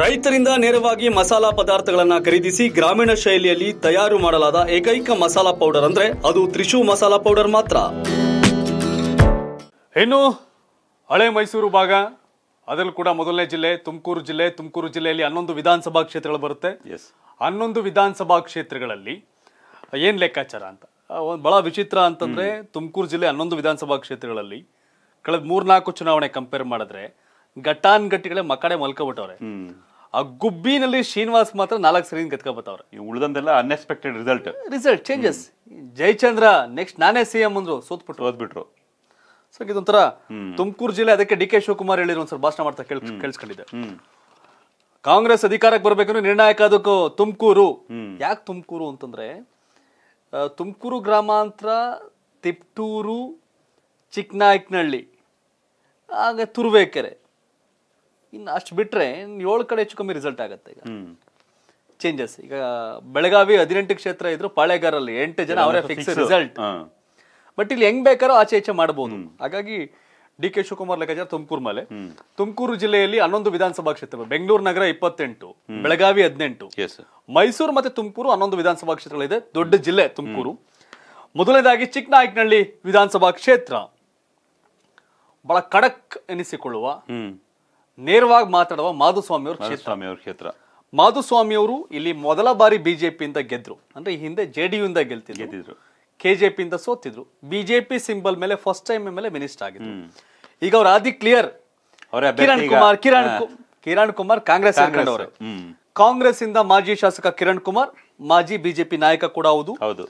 ರೈತರಿಂದ ನೇರವಾಗಿ ಮಸಾಲಾ ಪದಾರ್ಥಗಳನ್ನು ಖರೀದಿಸಿ ಗ್ರಾಮೀಣ ಶೈಲಿಯಲ್ಲಿ ತಯಾರು ಮಾಡಲಾದ ಏಕೈಕ ಮಸಾಲಾ ಪೌಡರ್ ಅಂದ್ರೆ ಅದು ತ್ರಿಶೂ ಮಸಾಲಾ ಪೌಡರ್ ಮಾತ್ರ ಇನ್ನು ಹಳೆ ಮೈಸೂರು ಭಾಗ ಅದರಲ್ಲೂ ಕೂಡ ಮೊದಲನೇ ಜಿಲ್ಲೆ ತುಮಕೂರು ಜಿಲ್ಲೆ ತುಮಕೂರು ಜಿಲ್ಲೆಯಲ್ಲಿ ಹನ್ನೊಂದು ವಿಧಾನಸಭಾ ಕ್ಷೇತ್ರಗಳು ಬರುತ್ತೆ ಎಸ್ ಹನ್ನೊಂದು ವಿಧಾನಸಭಾ ಕ್ಷೇತ್ರಗಳಲ್ಲಿ ಏನು ಲೆಕ್ಕಾಚಾರ ಅಂತ ಒಂದು ಬಹಳ ವಿಚಿತ್ರ ಅಂತಂದ್ರೆ ತುಮಕೂರು ಜಿಲ್ಲೆ ಹನ್ನೊಂದು ವಿಧಾನಸಭಾ ಕ್ಷೇತ್ರಗಳಲ್ಲಿ ಕಳೆದ ಮೂರ್ನಾಲ್ಕು ಚುನಾವಣೆ ಕಂಪೇರ್ ಮಾಡಿದ್ರೆ ಗಟ್ಟಾನ್ ಗಟ್ಟಿಗಳೇ ಮಕ್ಕಳೇ ಮಲ್ಕೋಬಿಟ್ಟವ್ರೆ ಆ ಗುಬ್ಬಿನಲ್ಲಿ ಶ್ರೀನಿವಾಸ್ ಮಾತ್ರ ನಾಲ್ಕು ಸರಿ ಕತ್ಕೊಬತ್ತವ್ರೆ ಉಳಿದಂತೆಲ್ಲ unexpected result result changes Jayachandra next ನಾನೇ ಸಿ ಎಂ ಅಂದ್ರು ಸೋತ್ಬಿಟ್ರು ಓದ್ಬಿಟ್ರು ಸೊ ಇದೊಂಥರ ತುಮಕೂರು ಜಿಲ್ಲೆ ಅದಕ್ಕೆ ಡಿ ಕೆ ಶಿವಕುಮಾರ್ ಹೇಳಿದ್ರು ಒಂದ್ಸಲ ಭಾಷಣ ಮಾಡ್ತಾ ಕೇಳ ಕೇಳಿಸ್ಕೊಂಡಿದ್ದೆ ಕಾಂಗ್ರೆಸ್ ಅಧಿಕಾರಕ್ಕೆ ಬರ್ಬೇಕಂದ್ರೆ ನಿರ್ಣಾಯಕ ಅದಕ್ಕೂ ತುಮಕೂರು ಯಾಕೆ ತುಮಕೂರು ಅಂತಂದ್ರೆ ತುಮಕೂರು ಗ್ರಾಮಾಂತರ ತಿಪ್ಟೂರು ಚಿಕ್ಕನಾಯ್ಕನಹಳ್ಳಿ ಹಾಗೆ ತುರುವೇಕೆರೆ ಇನ್ನು ಅಷ್ಟು ಬಿಟ್ಟರೆ ಏಳು ಕಡೆ ಹೆಚ್ಚು ಕಮ್ಮಿ ರಿಸಲ್ಟ್ ಆಗುತ್ತೆ ಈಗ ಚೇಂಜಸ್ ಈಗ ಬೆಳಗಾವಿ ಹದಿನೆಂಟು ಕ್ಷೇತ್ರ ಇದ್ರು ಪಾಳೆಗಾರಲ್ಲಿ ಎಂಟು ಜನ ಅವರೇ ಫಿಕ್ಸ್ ರಿಸಲ್ಟ್ ಬಟ್ ಇಲ್ಲಿ ಹೆಂಗ್ ಬೇಕಾರೋ ಆಚೆ ಈಚೆ ಮಾಡಬಹುದು ಹಾಗಾಗಿ ಡಿ ಕೆ ಶಿವಕುಮಾರ್ ಲೆಕ್ಕಾಚಾರ ತುಮಕೂರು ಮೇಲೆ ತುಮಕೂರು ಜಿಲ್ಲೆಯಲ್ಲಿ ಹನ್ನೊಂದು ವಿಧಾನಸಭಾ ಕ್ಷೇತ್ರ ಬೆಂಗಳೂರು ನಗರ ಇಪ್ಪತ್ತೆಂಟು ಬೆಳಗಾವಿ ಹದಿನೆಂಟು ಮೈಸೂರು ಮತ್ತೆ ತುಮಕೂರು ಹನ್ನೊಂದು ವಿಧಾನಸಭಾ ಕ್ಷೇತ್ರಗಳಿದೆ ದೊಡ್ಡ ಜಿಲ್ಲೆ ತುಮಕೂರು ಮೊದಲನೇದಾಗಿ ಚಿಕ್ಕನಾಯಕನಹಳ್ಳಿ ವಿಧಾನಸಭಾ ಕ್ಷೇತ್ರ ಬಹಳ ಖಡಕ್ ಎನಿಸಿಕೊಳ್ಳುವ ನೇರವಾಗಿ ಮಾತಾಡುವ ಮಾಧುಸ್ವಾಮಿ ಅವರು ಕ್ಷೇತ್ರ ಮಾಧುಸ್ವಾಮಿ ಅವರು ಇಲ್ಲಿ ಮೊದಲ ಬಾರಿ ಬಿಜೆಪಿಯಿಂದ ಗೆದ್ರು ಅಂದ್ರೆ ಈ ಹಿಂದೆ ಜೆ ಡಿ ಗೆಲ್ತಿದ್ರು ಗೆದ್ದಿದ್ರು ಕೆಜೆಪಿಯಿಂದ ಸೋತಿದ್ರು ಬಿಜೆಪಿ ಸಿಂಬಲ್ ಮೇಲೆ ಫಸ್ಟ್ ಟೈಮ್ ಮೇಲೆ ಮಿನಿಸ್ಟರ್ ಆಗಿದ್ರು ಈಗ ಅವ್ರ ಆದಿ ಕ್ಲಿಯರ್ ಕಿರಣ್ ಕುಮಾರ್ ಕಿರಣ್ ಕಿರಣ್ ಕುಮಾರ್ ಕಾಂಗ್ರೆಸ್ ಅವರು ಕಾಂಗ್ರೆಸ್ ಇಂದ ಮಾಜಿ ಶಾಸಕ ಕಿರಣ್ ಕುಮಾರ್ ಮಾಜಿ ಬಿಜೆಪಿ ನಾಯಕ ಕೂಡ ಹೌದು ಹೌದು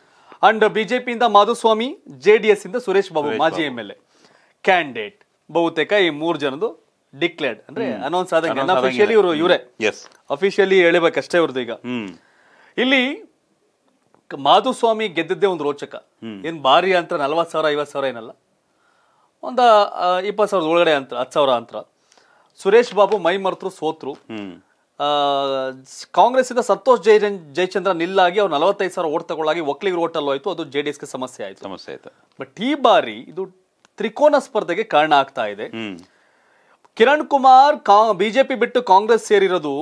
ಅಂಡ್ ಬಿಜೆಪಿಯಿಂದ ಮಾಧುಸ್ವಾಮಿ ಜೆಡಿಎಸ್ ಇಂದ ಸುರೇಶ್ ಬಾಬು ಮಾಜಿ ಎಂ ಎಲ್ ಎ ಕ್ಯಾಂಡಿಡೇಟ್ ಬಹುತೇಕ ಈ ಮೂರು ಜನದು ಡಿಕ್ಲೇರ್ಡ್ ಅಂದ್ರೆ ಅನೌನ್ಸ್ ಆದಂಗೆ ಅನ್ಅಫಿಷಿಯಲಿ ಇವರು ಇವರೇ ಅಫಿಷಿಯಲಿ ಹೇಳಬೇಕಷ್ಟೇ ಇವ್ರದ್ದು ಈಗ ಇಲ್ಲಿ ಮಾಧುಸ್ವಾಮಿ ಗೆದ್ದದ್ದೇ ಒಂದು ರೋಚಕ ಏನ್ ಬಾರಿ ಅಂತ ನಲ್ವತ್ತು ಸಾವಿರ ಐವತ್ತು ಸಾವಿರ ಏನಲ್ಲ ಒಂದ ಇಪ್ಪತ್ತು ಸಾವಿರದ ಒಳಗಡೆ ಅಂತ ಹತ್ತು ಸಾವಿರ ಅಂತ ಸುರೇಶ್ ಬಾಬು ಮೈ ಮರ್ತರು ಸೋತ್ರು ಕಾಂಗ್ರೆಸ್ ಇಂದ ಸಂತೋಷ್ ಜೈ ಜಯಚಂದ್ರ ನಿಲ್ಲಾಗಿ ಅವ್ರು ನಲವತ್ತೈದು ಸಾವಿರ ಓಟ್ ತಗೊಳ್ಳಾಗಿ ಒಕ್ಕಲಿಗರು ಓಟಲ್ಲೂ ಆಯ್ತು ಅದು ಜೆ ಡಿ ಸಮಸ್ಯೆ ಆಯ್ತು ಸಮಸ್ಯೆ ಆಯ್ತು ಬಟ್ ಈ ಬಾರಿ ಇದು ತ್ರಿಕೋನ ಸ್ಪರ್ಧೆಗೆ ಕಾರಣ ಆಗ್ತಾ ಇದೆ ಕಿರಣ್ ಕುಮಾರ್ ಕಾ ಬಿಜೆಪಿ ಬಿಟ್ಟು ಕಾಂಗ್ರೆಸ್ ಸೇರಿರೋದು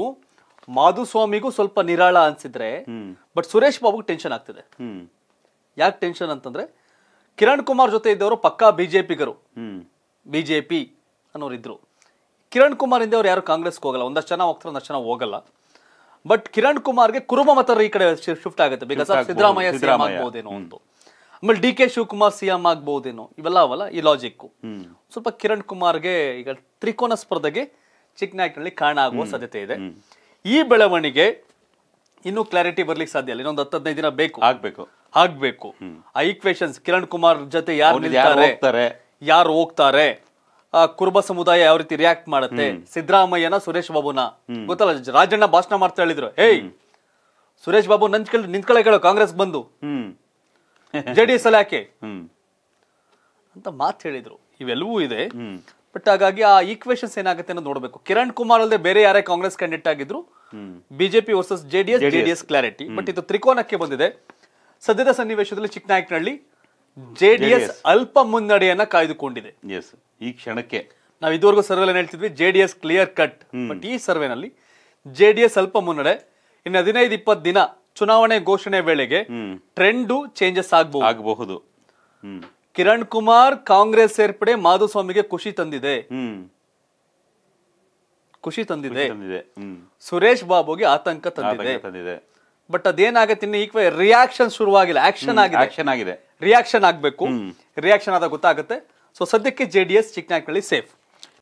ಮಾಧುಸ್ವಾಮಿಗೂ ಸ್ವಲ್ಪ ನಿರಾಳ ಅನ್ಸಿದ್ರೆ ಬಟ್ ಸುರೇಶ್ ಬಾಬುಗೆ ಟೆನ್ಷನ್ ಆಗ್ತಿದೆ ಯಾಕೆ ಟೆನ್ಷನ್ ಅಂತಂದ್ರೆ ಕಿರಣ್ ಕುಮಾರ್ ಜೊತೆ ಇದ್ದವರು ಪಕ್ಕಾ ಬಿಜೆಪಿಗರು ಬಿಜೆಪಿ ಅನ್ನೋರು ಇದ್ರು ಕಿರಣ್ ಕುಮಾರ್ ಇಂದೇ ಅವ್ರು ಯಾರು ಕಾಂಗ್ರೆಸ್ಗೆ ಹೋಗಲ್ಲ ಒಂದಷ್ಟು ಜನ ಹೋಗ್ತಾರೆ ಒಂದಷ್ಟು ಜನ ಹೋಗಲ್ಲ ಬಟ್ ಕಿರಣ್ ಕುಮಾರ್ಗೆ ಕುರುಬ ಮತ ಈ ಕಡೆ ಶಿಫ್ಟ್ ಆಗುತ್ತೆ ಬಿಕಾಸ್ ಸಿದ್ದರಾಮಯ್ಯ ಸಿಎಂ ಆಗ್ಬೋದೇನೋ ಒಂದು ಆಮೇಲೆ ಡಿ ಕೆ ಶಿವಕುಮಾರ್ ಸಿಎಂ ಆಗ್ಬಹುದೇನೋ ಇವೆಲ್ಲ ಅವಲ್ಲ ಈ ಲಾಜಿಕ್ ಸ್ವಲ್ಪ ಕಿರಣ್ ಕುಮಾರ್ಗೆ ಈಗ ತ್ರಿಕೋನ ಸ್ಪರ್ಧೆಗೆ ಚಿಕ್ಕನಾಯ್ಕನಲ್ಲಿ ಕಾರಣ ಆಗುವ ಸಾಧ್ಯತೆ ಇದೆ ಈ ಬೆಳವಣಿಗೆ ಇನ್ನು ಕ್ಲಾರಿಟಿ ಬರ್ಲಿಕ್ಕೆ ಸಾಧ್ಯ ಇಲ್ಲ ಇನ್ನೊಂದು ಹತ್ತದೈದು ದಿನ ಬೇಕು ಆಗ್ಬೇಕು ಆಗ್ಬೇಕು ಆ ಈಕ್ವೇಶನ್ಸ್ ಕಿರಣ್ ಕುಮಾರ್ ಜೊತೆ ಯಾರು ನಿಲ್ತಾರೆ ಯಾರು ಹೋಗ್ತಾರೆ ಆ ಕುರುಬ ಸಮುದಾಯ ಯಾವ ರೀತಿ ರಿಯಾಕ್ಟ್ ಮಾಡುತ್ತೆ ಸಿದ್ದರಾಮಯ್ಯನ ಸುರೇಶ್ ಬಾಬುನ ಗೊತ್ತಲ್ಲ ರಾಜಣ್ಣ ಭಾಷಣ ಮಾಡ್ತಾ ಹೇಳಿದ್ರು ಏಯ್ ಸುರೇಶ್ ಬಾಬು ನಂಚ್ಕೊಳ್ಳಿ ನಿಂತ್ಕೊಳ್ಳೆ ಕೇಳೋ ಕಾಂಗ್ರೆಸ್ ಬಂದು ಜೆ ಡಿ ಎಸ್ ಅಲ್ಲಿ ಯಾಕೆ ಅಂತ ಮಾತು ಹೇಳಿದ್ರು ಇವೆಲ್ಲವೂ ಇದೆ ಬಟ್ ಹಾಗಾಗಿ ಆ ಈಕ್ವೇಶನ್ಸ್ ಏನಾಗುತ್ತೆ ಅನ್ನೋದು ನೋಡಬೇಕು ಕಿರಣ್ ಕುಮಾರ್ ಅಲ್ಲದೆ ಬೇರೆ ಯಾರೇ ಕಾಂಗ್ರೆಸ್ ಕ್ಯಾಂಡಿಡೇಟ್ ಆಗಿದ್ರು BJP versus JDS JDS clarity but ಇದು ತ್ರಿಕೋನಕ್ಕೆ ಬಂದಿದೆ ಸದ್ಯದ ಸನ್ನಿವೇಶದಲ್ಲಿ ಚಿಕ್ಕನಾಯಕನಹಳ್ಳಿ ಜೆಡಿಎಸ್ ಅಲ್ಪ ಮುನ್ನಡೆಯನ್ನ ಕಾಯ್ದುಕೊಂಡಿದೆ ಈ ಕ್ಷಣಕ್ಕೆ ನಾವು ಇದುವರೆಗೂ ಸರ್ವೆ ಹೇಳ್ತಿದ್ವಿ ಜೆಡಿಎಸ್ ಕ್ಲಿಯರ್ ಕಟ್ ಬಟ್ ಈ ಸರ್ವೆನಲ್ಲಿ ಜೆಡಿಎಸ್ ಅಲ್ಪ ಮುನ್ನಡೆ ಇನ್ನು ಹದಿನೈದು ಇಪ್ಪತ್ತು ದಿನ ಚುನಾವಣೆ ಘೋಷಣೆ ವೇಳೆಗೆ ಟ್ರೆಂಡು ಚೇಂಜಸ್ ಆಗಬಹುದು ಆಗಬಹುದು ಕಿರಣ್ ಕುಮಾರ್ ಕಾಂಗ್ರೆಸ್ ಸೇರ್ಪಡೆ ಮಾಧುಸ್ವಾಮಿಗೆ ಖುಷಿ ತಂದಿದೆ ಖುಷಿ ತಂದಿದೆ ಸುರೇಶ್ ಬಾಬುಗೆ ಆತಂಕ ತಂದಿದೆ ಬಟ್ ಅದೇನಾಗತ್ತೆ ಇನ್ನು ಈಕ್ವೆ ರಿಯಾಕ್ಷನ್ ಶುರುವಾಗಿಲ್ಲ ಆಕ್ಷನ್ ಆಗಿದೆ ಆಕ್ಷನ್ ಆಗಿದೆ ರಿಯಾಕ್ಷನ್ ಆಗಬೇಕು ರಿಯಾಕ್ಷನ್ ಆದಾಗ ಗೊತ್ತಾಗುತ್ತೆ ಸೊ ಸದ್ಯಕ್ಕೆ ಜೆಡಿಎಸ್ ಚಿಕ್ಕನಾಕಳ್ಳಿ ಸೇಫ್